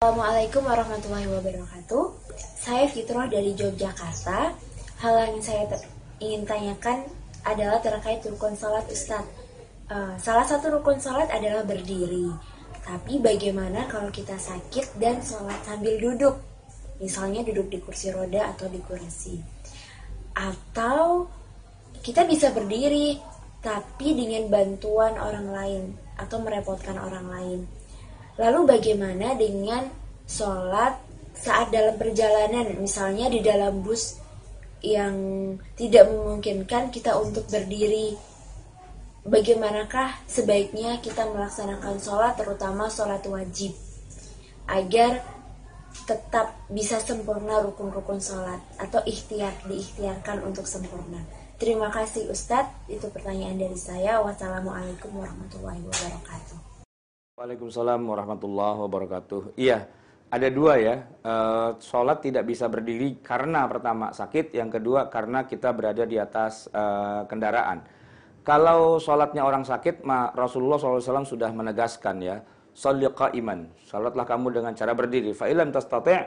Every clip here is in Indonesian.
Assalamualaikum warahmatullahi wabarakatuh. Saya Fitroh dari Yogyakarta. Hal yang saya ingin tanyakan adalah terkait rukun salat Ustadz. Uh, salah satu rukun salat adalah berdiri. Tapi bagaimana kalau kita sakit dan salat sambil duduk? Misalnya duduk di kursi roda atau di kursi. Atau kita bisa berdiri tapi dengan bantuan orang lain atau merepotkan orang lain. Lalu bagaimana dengan sholat saat dalam perjalanan, misalnya di dalam bus yang tidak memungkinkan kita untuk berdiri? Bagaimanakah sebaiknya kita melaksanakan sholat, terutama sholat wajib, agar tetap bisa sempurna rukun-rukun sholat atau ikhtiar diikhtiarkan untuk sempurna. Terima kasih Ustadz, itu pertanyaan dari saya. Wassalamualaikum warahmatullahi wabarakatuh. Waalaikumsalam warahmatullahi wabarakatuh. Iya, ada dua ya. E, sholat tidak bisa berdiri karena pertama sakit, yang kedua karena kita berada di atas e, kendaraan. Kalau sholatnya orang sakit, ma, Rasulullah SAW sudah menegaskan ya, Salliqa iman, sholatlah kamu dengan cara berdiri. Fa'ilam tastati'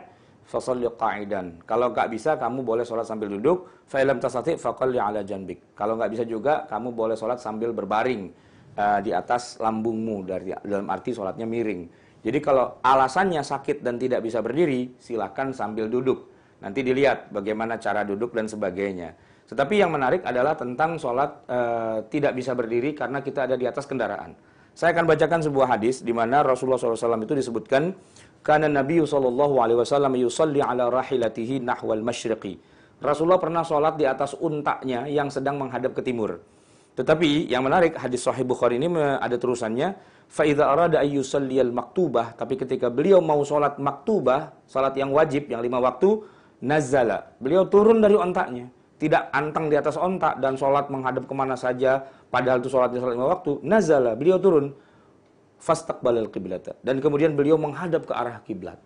fasalli qa'idan. Kalau nggak bisa, kamu boleh sholat sambil duduk. Fa'ilam tastati' faqalli ala janbik. Kalau nggak bisa juga, kamu boleh sholat sambil berbaring uh, di atas lambungmu dari dalam arti sholatnya miring. Jadi kalau alasannya sakit dan tidak bisa berdiri, silakan sambil duduk. Nanti dilihat bagaimana cara duduk dan sebagainya. Tetapi yang menarik adalah tentang sholat eh, tidak bisa berdiri karena kita ada di atas kendaraan. Saya akan bacakan sebuah hadis di mana Rasulullah SAW itu disebutkan karena Nabi Shallallahu Alaihi Wasallam yusalli ala rahilatihi nahwal masyriqi. Rasulullah pernah sholat di atas untaknya yang sedang menghadap ke timur. Tetapi yang menarik hadis Sahih Bukhari ini ada terusannya faida arada ayyusalliyal maktubah tapi ketika beliau mau sholat maktubah sholat yang wajib yang lima waktu nazala beliau turun dari ontaknya tidak antang di atas ontak dan sholat menghadap kemana saja padahal itu sholatnya sholat lima waktu nazala beliau turun balal kiblat dan kemudian beliau menghadap ke arah kiblat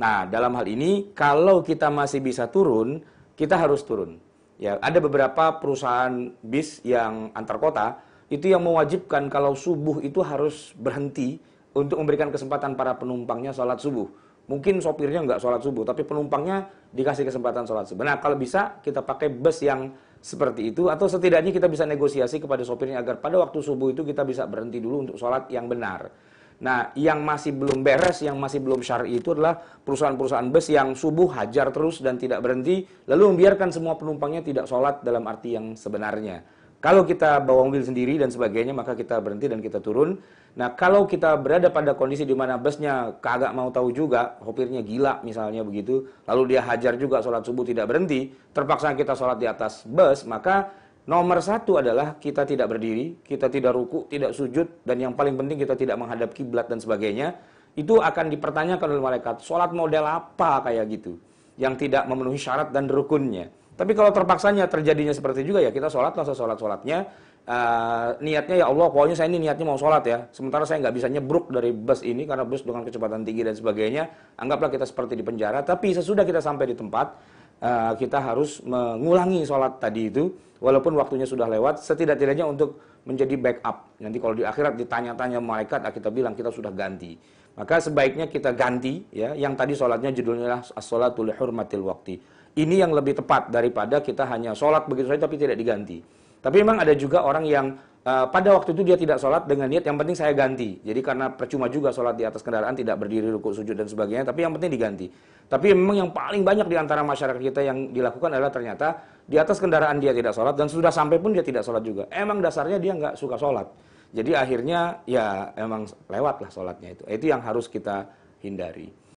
nah dalam hal ini kalau kita masih bisa turun kita harus turun Ya, ada beberapa perusahaan bis yang antar kota itu yang mewajibkan kalau subuh itu harus berhenti untuk memberikan kesempatan para penumpangnya sholat subuh. Mungkin sopirnya nggak sholat subuh, tapi penumpangnya dikasih kesempatan sholat subuh. Nah, kalau bisa kita pakai bus yang seperti itu, atau setidaknya kita bisa negosiasi kepada sopirnya agar pada waktu subuh itu kita bisa berhenti dulu untuk sholat yang benar. Nah, yang masih belum beres, yang masih belum syar'i itu adalah perusahaan-perusahaan bus yang subuh hajar terus dan tidak berhenti, lalu membiarkan semua penumpangnya tidak sholat dalam arti yang sebenarnya. Kalau kita bawa mobil sendiri dan sebagainya, maka kita berhenti dan kita turun. Nah, kalau kita berada pada kondisi di mana busnya kagak mau tahu juga, hopirnya gila misalnya begitu, lalu dia hajar juga sholat subuh tidak berhenti, terpaksa kita sholat di atas bus, maka Nomor satu adalah kita tidak berdiri, kita tidak ruku, tidak sujud, dan yang paling penting kita tidak menghadap kiblat dan sebagainya. Itu akan dipertanyakan oleh malaikat. Sholat model apa kayak gitu? Yang tidak memenuhi syarat dan rukunnya. Tapi kalau terpaksanya terjadinya seperti juga ya kita sholat langsung sholat sholatnya. Uh, eh, niatnya ya Allah, pokoknya saya ini niatnya mau sholat ya. Sementara saya nggak bisa nyebruk dari bus ini karena bus dengan kecepatan tinggi dan sebagainya. Anggaplah kita seperti di penjara. Tapi sesudah kita sampai di tempat, Eh, kita harus mengulangi sholat tadi itu walaupun waktunya sudah lewat setidak-tidaknya untuk menjadi backup nanti kalau di akhirat ditanya-tanya malaikat ah, kita bilang kita sudah ganti maka sebaiknya kita ganti ya yang tadi sholatnya judulnya adalah as-sholatul hurmatil waktu ini yang lebih tepat daripada kita hanya sholat begitu saja tapi tidak diganti. Tapi memang ada juga orang yang uh, pada waktu itu dia tidak sholat dengan niat yang penting saya ganti. Jadi karena percuma juga sholat di atas kendaraan tidak berdiri rukuk sujud dan sebagainya. Tapi yang penting diganti. Tapi memang yang paling banyak di antara masyarakat kita yang dilakukan adalah ternyata di atas kendaraan dia tidak sholat dan sudah sampai pun dia tidak sholat juga. Emang dasarnya dia nggak suka sholat. Jadi akhirnya ya emang lewatlah sholatnya itu. Itu yang harus kita hindari.